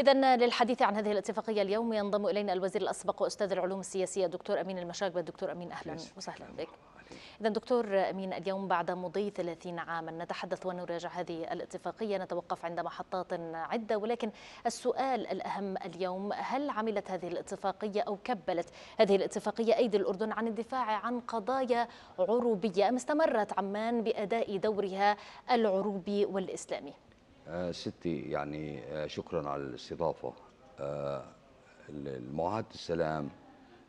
إذا للحديث عن هذه الاتفاقية اليوم ينضم إلينا الوزير الأسبق وأستاذ العلوم السياسية دكتور أمين المشاغبة دكتور أمين أهلا وسهلا بك إذا دكتور أمين اليوم بعد مضي 30 عاما نتحدث ونراجع هذه الاتفاقية نتوقف عند محطات عدة ولكن السؤال الأهم اليوم هل عملت هذه الاتفاقية أو كبلت هذه الاتفاقية أيدي الأردن عن الدفاع عن قضايا عروبية أم استمرت عمان بأداء دورها العروبي والإسلامي؟ آه، ستي يعني آه، شكرا على الاستضافة آه، معاهدة السلام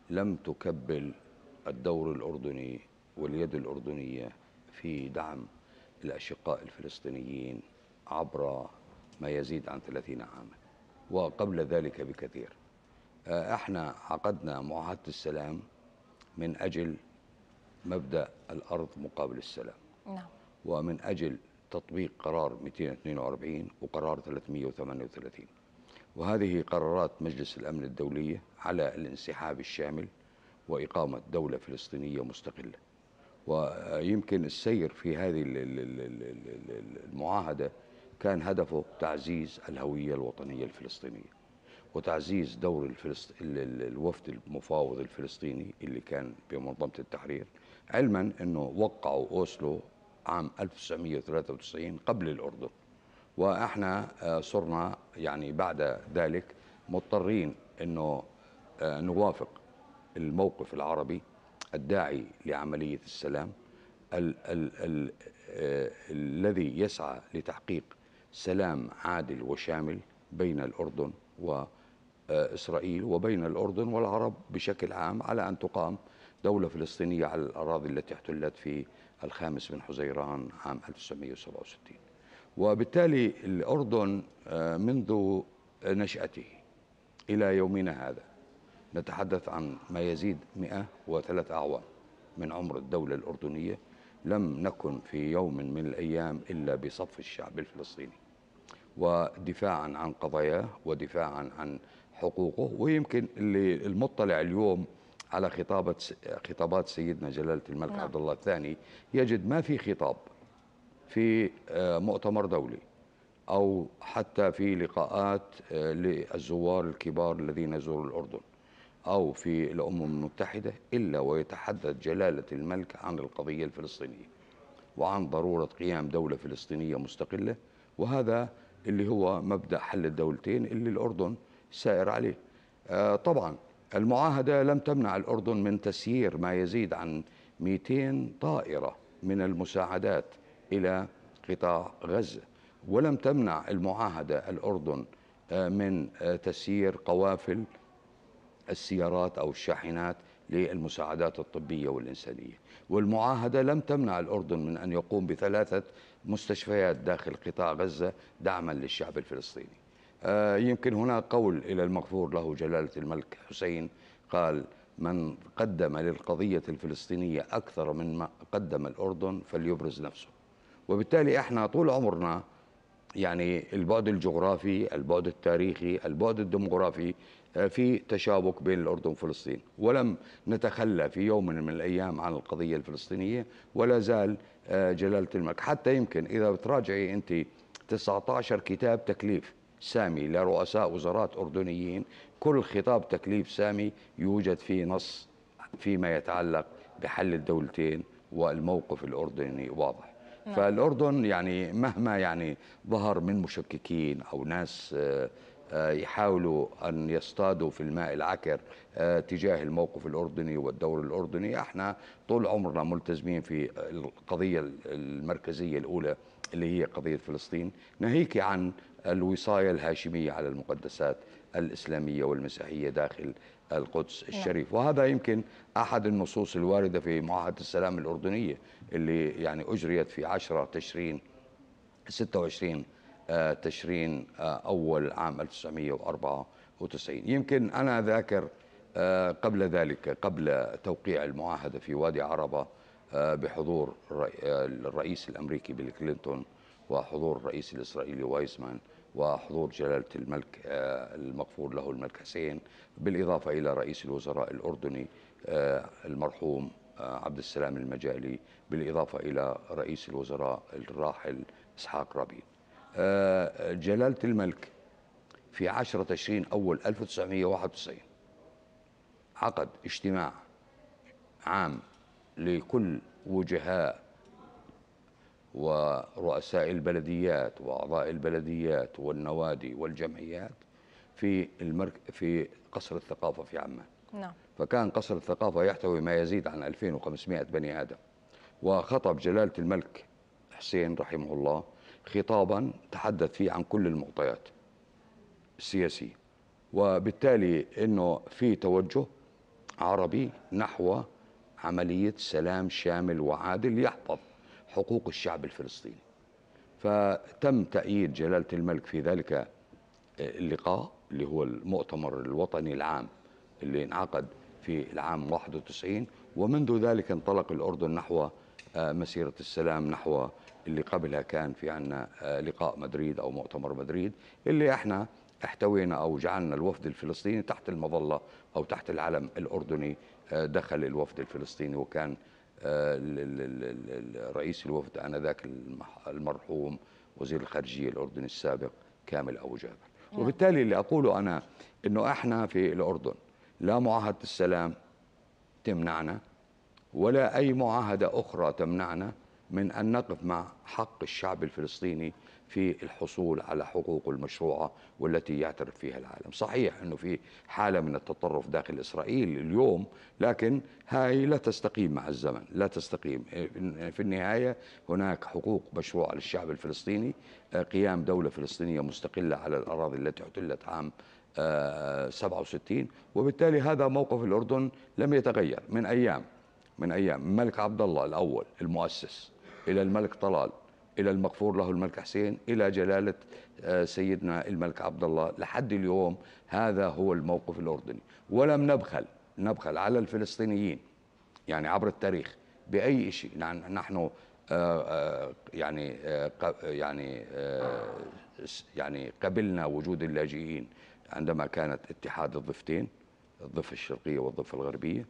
لم تكبل الدور الأردني واليد الأردنية في دعم الأشقاء الفلسطينيين عبر ما يزيد عن 30 عاما وقبل ذلك بكثير احنا عقدنا معاهدة السلام من أجل مبدأ الأرض مقابل السلام نعم. ومن أجل تطبيق قرار 242 وقرار 338 وهذه قرارات مجلس الأمن الدولية على الانسحاب الشامل وإقامة دولة فلسطينية مستقلة ويمكن السير في هذه المعاهدة كان هدفه تعزيز الهوية الوطنية الفلسطينية وتعزيز دور الفلسط... الوفد المفاوض الفلسطيني اللي كان بمنظمة التحرير علما أنه وقعوا أوسلو عام 1993 قبل الأردن وإحنا آه، صرنا يعني بعد ذلك مضطرين أنه آه، نوافق الموقف العربي الداعي لعملية السلام ال ال ال آه، الذي يسعى لتحقيق سلام عادل وشامل بين الأردن و إسرائيل وبين الأردن والعرب بشكل عام على أن تقام دولة فلسطينية على الأراضي التي احتلت في الخامس من حزيران عام 1967 وبالتالي الأردن آه، منذ نشأته إلى يومنا هذا نتحدث عن ما يزيد 103 أعوام من عمر الدولة الأردنية لم نكن في يوم من الأيام إلا بصف الشعب الفلسطيني ودفاعا عن قضاياه ودفاعا عن حقوقه ويمكن اللي المطلع اليوم على خطابة خطابات سيدنا جلالة الملك نعم. عبد الله الثاني يجد ما في خطاب في آه، مؤتمر دولي أو حتى في لقاءات آه، للزوار الكبار الذين يزوروا الأردن أو في الأمم المتحدة إلا ويتحدث جلالة الملك عن القضية الفلسطينية وعن ضرورة قيام دولة فلسطينية مستقلة وهذا اللي هو مبدأ حل الدولتين اللي الأردن سائر عليه آه، طبعا المعاهدة لم تمنع الأردن من تسيير ما يزيد عن 200 طائرة من المساعدات إلى قطاع غزة ولم تمنع المعاهدة الأردن آه، من آه، تسيير قوافل السيارات أو الشاحنات للمساعدات الطبية والإنسانية والمعاهدة لم تمنع الأردن من أن يقوم بثلاثة مستشفيات داخل قطاع غزة دعما للشعب الفلسطيني آه، يمكن هنا قول إلى المغفور له جلالة الملك حسين قال من قدم للقضية الفلسطينية أكثر مما قدم الأردن فليبرز نفسه وبالتالي احنا طول عمرنا يعني البعد الجغرافي البعد التاريخي البعد الديمغرافي آه، في تشابك بين الأردن وفلسطين ولم نتخلى في يوم من الأيام عن القضية الفلسطينية ولا زال آه، جلالة الملك حتى يمكن إذا بتراجعي أنت 19 كتاب تكليف سامي لرؤساء وزارات أردنيين كل خطاب تكليف سامي يوجد فيه نص فيما يتعلق بحل الدولتين والموقف الأردني واضح نعم. فالأردن يعني مهما يعني ظهر من مشككين أو ناس آه آه، يحاولوا أن يصطادوا في الماء العكر آه، تجاه الموقف الأردني والدور الأردني احنا طول عمرنا ملتزمين في القضية المركزية الأولى اللي هي قضية فلسطين ناهيك عن الوصاية الهاشمية على المقدسات الإسلامية والمسيحية داخل القدس نعم. الشريف وهذا يمكن أحد النصوص الواردة في معاهدة السلام الأردنية اللي يعني أجريت في 10 تشرين 26 تشرين آه، أول عام 1994 يمكن أنا ذاكر آه، قبل ذلك قبل توقيع المعاهدة في وادي عربة آه، بحضور الرئيس الأمريكي بيل كلينتون وحضور الرئيس الإسرائيلي وايزمان وحضور جلالة الملك المغفور له الملك حسين بالإضافة إلى رئيس الوزراء الأردني المرحوم عبد السلام المجالي بالإضافة إلى رئيس الوزراء الراحل إسحاق رابين آه، جلالة الملك في 10 تشرين أول 1991 عقد اجتماع عام لكل وجهاء ورؤساء البلديات وأعضاء البلديات والنوادي والجمعيات في المرك في قصر الثقافة في عمان نعم. فكان قصر الثقافة يحتوي ما يزيد عن 2500 بني آدم وخطب جلالة الملك حسين رحمه الله خطابا تحدث فيه عن كل المعطيات السياسية وبالتالي أنه في توجه عربي نحو عملية سلام شامل وعادل يحفظ حقوق الشعب الفلسطيني فتم تأييد جلالة الملك في ذلك اللقاء اللي هو المؤتمر الوطني العام اللي انعقد في العام 91 ومنذ ذلك انطلق الأردن نحو مسيرة السلام نحو اللي قبلها كان في عنا آه، لقاء مدريد أو مؤتمر مدريد اللي احنا احتوينا أو جعلنا الوفد الفلسطيني تحت المظلة أو تحت العلم الأردني آه، دخل الوفد الفلسطيني وكان آه، رئيس الوفد آنذاك المرحوم وزير الخارجية الأردني السابق كامل أبو جابر نعم. وبالتالي اللي أقوله أنا أنه إحنا في الأردن لا معاهدة السلام تمنعنا ولا أي معاهدة أخرى تمنعنا من أن نقف مع حق الشعب الفلسطيني في الحصول على حقوقه المشروعة والتي يعترف فيها العالم صحيح أنه في حالة من التطرف داخل إسرائيل اليوم لكن هاي لا تستقيم مع الزمن لا تستقيم في النهاية هناك حقوق مشروعة للشعب الفلسطيني قيام دولة فلسطينية مستقلة على الأراضي التي احتلت عام 67 آه، وبالتالي هذا موقف الأردن لم يتغير من أيام من أيام الملك عبد الله الأول المؤسس إلى الملك طلال إلى المغفور له الملك حسين إلى جلالة آه، سيدنا الملك عبد الله لحد اليوم هذا هو الموقف الأردني ولم نبخل نبخل على الفلسطينيين يعني عبر التاريخ بأي شيء نحن آه، آه، يعني يعني يعني قبلنا وجود اللاجئين عندما كانت اتحاد الضفتين الضفة الشرقية والضفة الغربية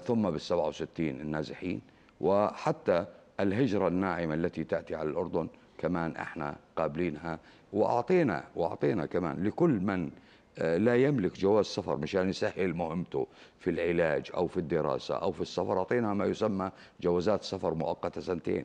ثم بال67 النازحين وحتى الهجرة الناعمة التي تأتي على الأردن كمان احنا قابلينها واعطينا واعطينا كمان لكل من آه، لا يملك جواز سفر مشان يسهل يعني مهمته في العلاج او في الدراسه او في السفر اعطينا ما يسمى جوازات سفر مؤقته سنتين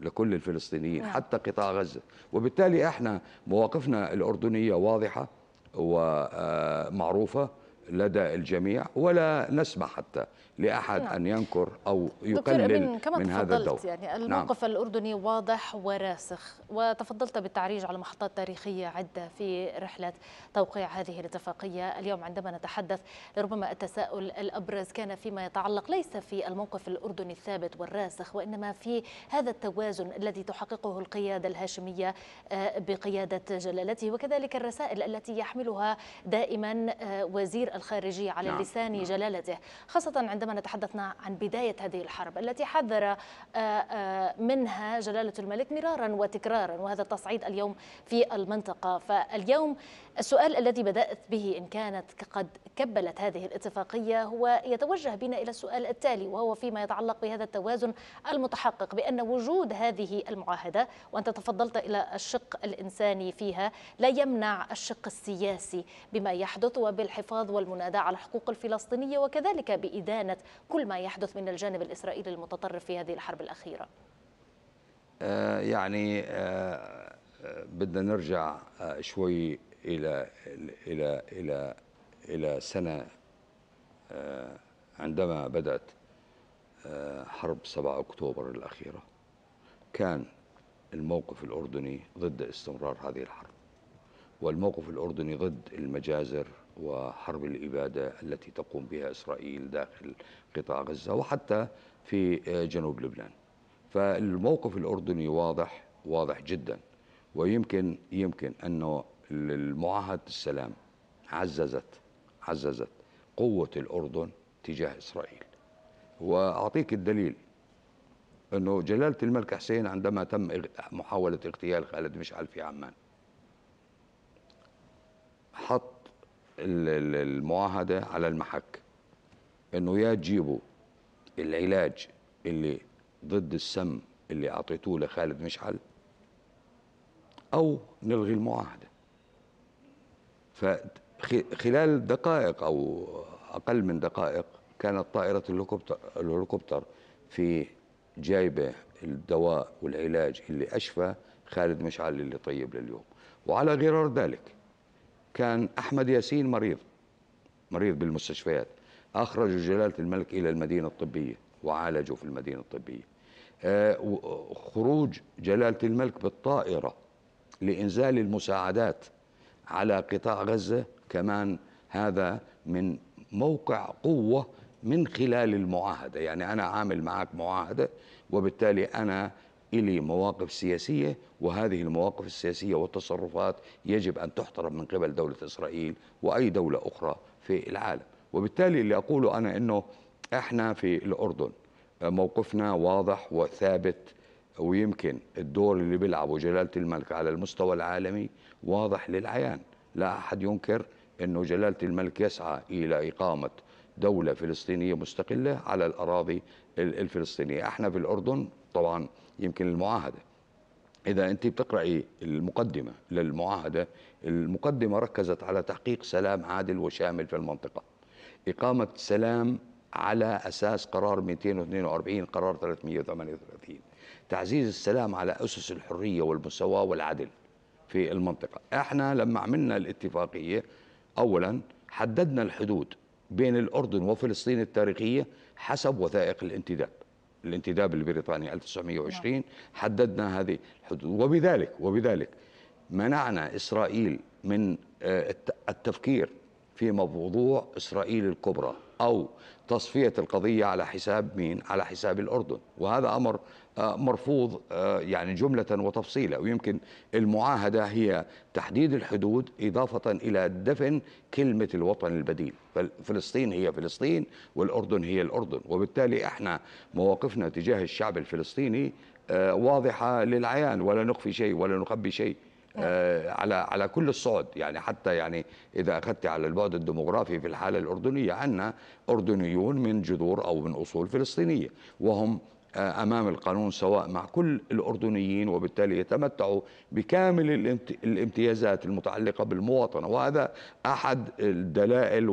لكل الفلسطينيين نعم. حتى قطاع غزه وبالتالي احنا مواقفنا الاردنيه واضحه ومعروفه آه، لدى الجميع ولا نسمح حتى لأحد نعم. أن ينكر أو يقلل كما من هذا الدور يعني نعم. الموقف نعم. الأردني واضح وراسخ وتفضلت بالتعريج على محطات تاريخية عدة في رحلة توقيع هذه الاتفاقية اليوم عندما نتحدث لربما التساؤل الأبرز كان فيما يتعلق ليس في الموقف الأردني الثابت والراسخ وإنما في هذا التوازن الذي تحققه القيادة الهاشمية آه، بقيادة جلالته وكذلك الرسائل التي يحملها دائما آه، وزير الخارجية على نعم. لسان نعم. جلالته خاصة عندما نتحدثنا عن بداية هذه الحرب التي حذر آه، آه، منها جلالة الملك مرارا وتكرارا وهذا التصعيد اليوم في المنطقة فاليوم السؤال الذي بدأت به إن كانت قد كبلت هذه الاتفاقية هو يتوجه بنا إلى السؤال التالي وهو فيما يتعلق بهذا التوازن المتحقق بأن وجود هذه المعاهدة وأنت تفضلت إلى الشق الإنساني فيها لا يمنع الشق السياسي بما يحدث وبالحفاظ والمناداة على حقوق الفلسطينية وكذلك بإدانة كل ما يحدث من الجانب الإسرائيلي المتطرف في هذه الحرب الأخيرة آه، يعني آه، آه، بدنا نرجع شوي إلى إلى إلى إلى سنة آه، عندما بدأت آه، حرب 7 أكتوبر الأخيرة كان الموقف الأردني ضد استمرار هذه الحرب والموقف الأردني ضد المجازر وحرب الإبادة التي تقوم بها إسرائيل داخل قطاع غزة وحتى في آه، جنوب لبنان فالموقف الأردني واضح واضح جدا ويمكن يمكن أنه المعاهد السلام عززت عززت قوة الأردن تجاه إسرائيل وأعطيك الدليل أنه جلالة الملك حسين عندما تم محاولة اغتيال خالد مشعل في عمان حط المعاهدة على المحك أنه يا تجيبوا العلاج اللي ضد السم اللي أعطيتوه لخالد مشعل أو نلغي المعاهدة فخلال دقائق أو أقل من دقائق كانت طائرة الهليكوبتر في جايبة الدواء والعلاج اللي أشفى خالد مشعل اللي طيب لليوم وعلى غرار ذلك كان أحمد ياسين مريض مريض بالمستشفيات أخرجوا جلالة الملك إلى المدينة الطبية وعالجوا في المدينة الطبية آه، خروج جلالة الملك بالطائرة لإنزال المساعدات على قطاع غزة كمان هذا من موقع قوة من خلال المعاهدة يعني أنا عامل معك معاهدة وبالتالي أنا إلي مواقف سياسية وهذه المواقف السياسية والتصرفات يجب أن تحترم من قبل دولة إسرائيل وأي دولة أخرى في العالم وبالتالي اللي أقوله أنا أنه إحنا في الأردن موقفنا واضح وثابت ويمكن الدور اللي بيلعبه جلالة الملك على المستوى العالمي واضح للعيان لا أحد ينكر أنه جلالة الملك يسعى إلى إقامة دولة فلسطينية مستقلة على الأراضي الفلسطينية احنا في الأردن طبعا يمكن المعاهدة إذا أنت بتقرأي المقدمة للمعاهدة المقدمة ركزت على تحقيق سلام عادل وشامل في المنطقة إقامة سلام على أساس قرار 242 قرار 338 تعزيز السلام على أسس الحرية والمساواة والعدل في المنطقة احنا لما عملنا الاتفاقية أولا حددنا الحدود بين الأردن وفلسطين التاريخية حسب وثائق الانتداب الانتداب البريطاني 1920 حددنا هذه الحدود وبذلك وبذلك منعنا إسرائيل من آه، التفكير في موضوع إسرائيل الكبرى أو تصفية القضية على حساب مين؟ على حساب الأردن وهذا أمر مرفوض آه، يعني جملة وتفصيلة ويمكن المعاهدة هي تحديد الحدود إضافة إلى دفن كلمة الوطن البديل فلسطين هي فلسطين والأردن هي الأردن وبالتالي احنا مواقفنا تجاه الشعب الفلسطيني آه، واضحة للعيان ولا نخفي شيء ولا نخبي شيء آه، نعم. على على كل الصعد يعني حتى يعني اذا اخذت على البعد الديموغرافي في الحاله الاردنيه عندنا اردنيون من جذور او من اصول فلسطينيه وهم امام القانون سواء مع كل الاردنيين وبالتالي يتمتعوا بكامل الامتيازات المتعلقه بالمواطنه وهذا احد الدلائل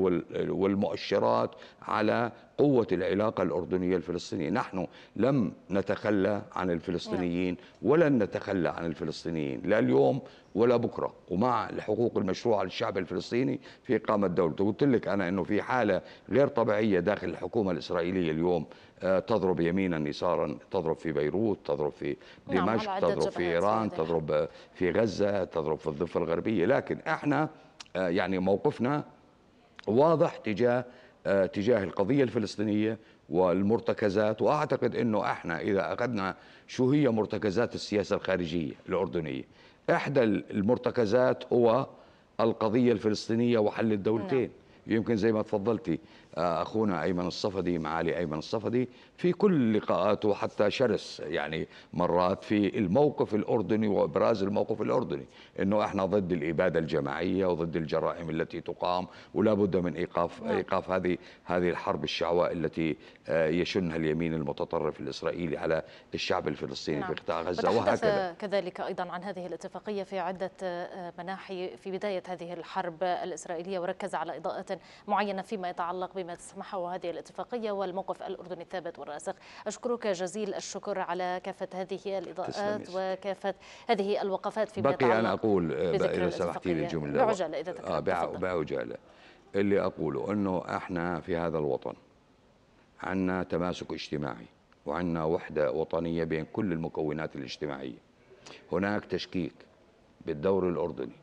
والمؤشرات على قوة العلاقة الأردنية الفلسطينية نحن لم نتخلى عن الفلسطينيين ولن نتخلى عن الفلسطينيين لا اليوم ولا بكرة ومع الحقوق المشروعة للشعب الفلسطيني في إقامة دولته قلت لك أنا أنه في حالة غير طبيعية داخل الحكومة الإسرائيلية اليوم آه، تضرب يمينا يسارا تضرب في بيروت تضرب في دمشق تضرب في إيران تضرب في غزة تضرب في الضفة الغربية لكن إحنا آه، يعني موقفنا واضح تجاه آه، تجاه القضية الفلسطينية والمرتكزات وأعتقد أنه إحنا إذا أخذنا شو هي مرتكزات السياسة الخارجية الأردنية إحدى المرتكزات هو القضية الفلسطينية وحل الدولتين نعم. يمكن زي ما تفضلتي آه، اخونا ايمن الصفدي معالي ايمن الصفدي في كل لقاءاته حتى شرس يعني مرات في الموقف الاردني وابراز الموقف الاردني انه احنا ضد الاباده الجماعيه وضد الجرائم التي تقام ولا بد من ايقاف نعم. ايقاف هذه هذه الحرب الشعواء التي آه، يشنها اليمين المتطرف الاسرائيلي على الشعب الفلسطيني نعم. في قطاع غزه وهكذا كذلك ايضا عن هذه الاتفاقيه في عده آه، مناحي في بدايه هذه الحرب الاسرائيليه وركز على اضاءه معينة فيما يتعلق بما تسمحه هذه الاتفاقية والموقف الأردني الثابت والراسخ أشكرك جزيل الشكر على كافة هذه الإضاءات وكافة هذه الوقفات فيما يتعلق آه، بقي أقول إذا سمحتي لي بعجلة إذا تكرمت آه، بعجلة اللي أقوله أنه إحنا في هذا الوطن عنا تماسك اجتماعي وعنا وحدة وطنية بين كل المكونات الاجتماعية هناك تشكيك بالدور الأردني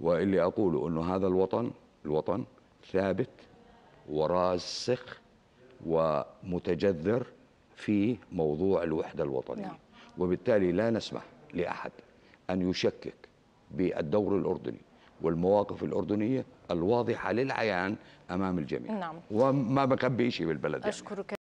واللي أقوله أنه هذا الوطن الوطن ثابت وراسخ ومتجذر في موضوع الوحدة الوطنية نعم. وبالتالي لا نسمح لأحد أن يشكك بالدور الأردني والمواقف الأردنية الواضحة للعيان أمام الجميع نعم. وما بكبي شيء بالبلد يعني. أشكرك يعني.